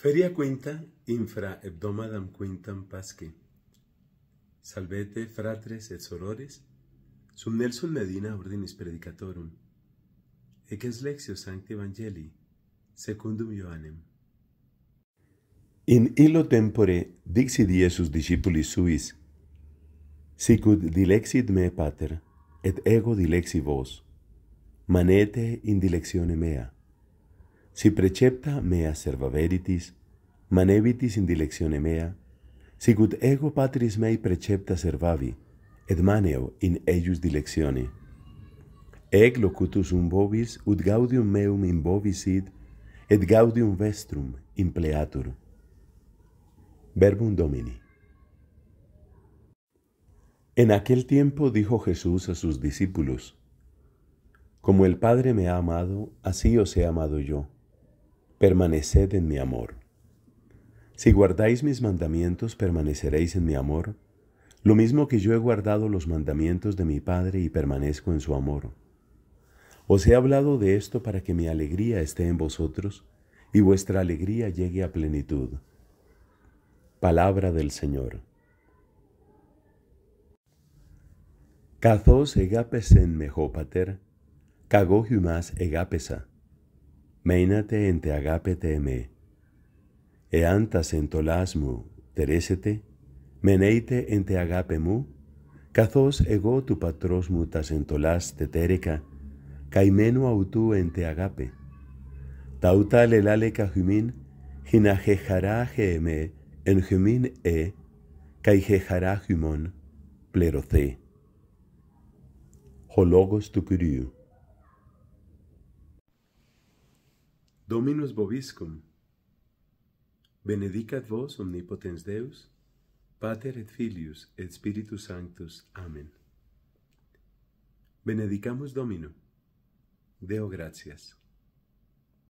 Feria quinta infra hebdomadam quintam pasque. Salvete fratres et sorores, sum Nelson Medina ordinis predicatorum. Ec es lexio sancti evangelii, secundum Ioannem. In illo tempore dixi Iesus discipulis suis, sicut dilexit me pater, et ego dilexi vos, manete in dilectione mea. Si precepta mea servaveritis, veritis, manevitis in dilectione mea, sigut ego patris mei precepta servavi, et maneo in eius dilectione. Ec locutus un um bovis, ut gaudium meum in bovis id, et gaudium vestrum pleatur. Verbum Domini. En aquel tiempo dijo Jesús a sus discípulos, Como el Padre me ha amado, así os he amado yo Permaneced en mi amor. Si guardáis mis mandamientos, permaneceréis en mi amor, lo mismo que yo he guardado los mandamientos de mi Padre y permanezco en su amor. Os he hablado de esto para que mi alegría esté en vosotros y vuestra alegría llegue a plenitud. Palabra del Señor. Cazos egapes en mejópater, cagó egapesa. Μείνατε εν τε αγάπετε εμέ. Εάν τα σεντολάς μου τερέσετε, μενέιτε εν τε αγάπε μου, καθώς εγώ του πατρός μου τα σεντολάς τετέρεκα, καημένου αυτού εν τε αγάπε. ούτα λελάλε καχυμήν, χε με εν χυμήν ε, καϊχεχαράχυμον πληρωθέ. Ο λόγος του Κυρίου Dominus Boviscum, benedicat vos omnipotens Deus, Pater et Filius et Spiritus Sanctus. Amen. Benedicamus Domino. Deo gratias.